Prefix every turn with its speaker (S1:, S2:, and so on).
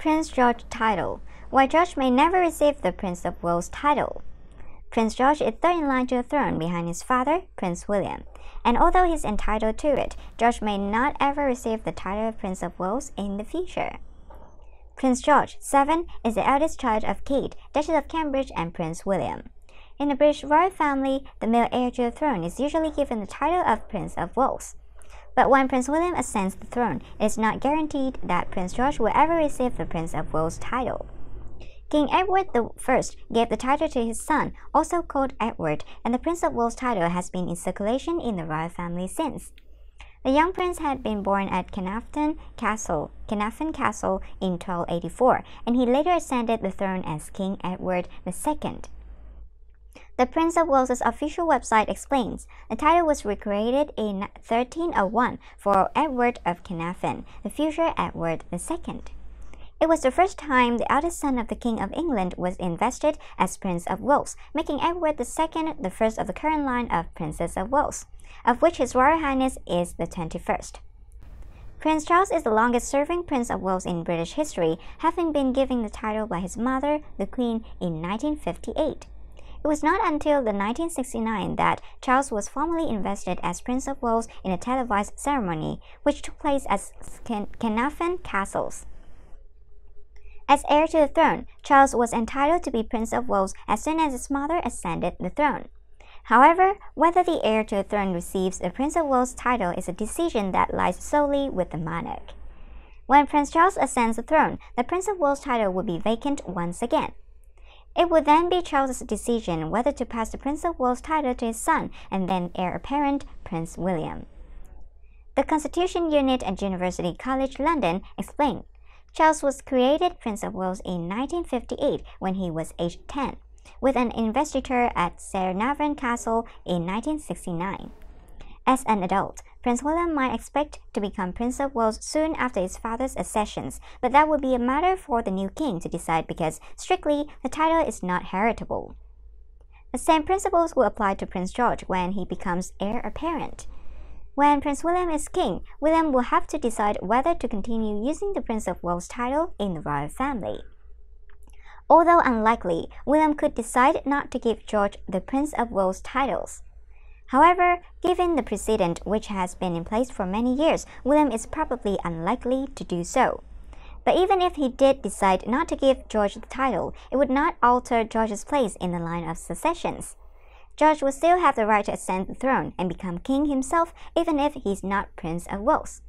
S1: Prince George title, while George may never receive the Prince of Wales title. Prince George is third in line to the throne behind his father, Prince William, and although he is entitled to it, George may not ever receive the title of Prince of Wales in the future. Prince George, 7, is the eldest child of Kate, Duchess of Cambridge, and Prince William. In the British royal family, the male heir to the throne is usually given the title of Prince of Wales. But when Prince William ascends the throne, it is not guaranteed that Prince George will ever receive the Prince of Wales title. King Edward I gave the title to his son, also called Edward, and the Prince of Wales title has been in circulation in the royal family since. The young prince had been born at Caernarfon Castle, Caernarfon Castle in 1284, and he later ascended the throne as King Edward II. The Prince of Wales's official website explains the title was recreated in 1301 for Edward of Caernarfon, the future Edward II. It was the first time the eldest son of the King of England was invested as Prince of Wales, making Edward II the first of the current line of Princes of Wales, of which His Royal Highness is the 21st. Prince Charles is the longest serving Prince of Wales in British history, having been given the title by his mother, the Queen, in 1958. It was not until the 1969 that Charles was formally invested as Prince of Wales in a televised ceremony, which took place at Caernarfon Castles. As heir to the throne, Charles was entitled to be Prince of Wales as soon as his mother ascended the throne. However, whether the heir to the throne receives the Prince of Wales title is a decision that lies solely with the monarch. When Prince Charles ascends the throne, the Prince of Wales title will be vacant once again. It would then be Charles's decision whether to pass the Prince of Wales title to his son and then heir apparent Prince William. The Constitution Unit at University College London explained, Charles was created Prince of Wales in 1958 when he was aged 10, with an investiture at Caernarfon Castle in 1969. As an adult, Prince William might expect to become Prince of Wales soon after his father's accessions, but that would be a matter for the new king to decide because, strictly, the title is not heritable. The same principles will apply to Prince George when he becomes heir apparent. When Prince William is king, William will have to decide whether to continue using the Prince of Wales title in the royal family. Although unlikely, William could decide not to give George the Prince of Wales titles. However, given the precedent which has been in place for many years, William is probably unlikely to do so. But even if he did decide not to give George the title, it would not alter George's place in the line of successions. George would still have the right to ascend the throne and become king himself even if he's not Prince of Wales.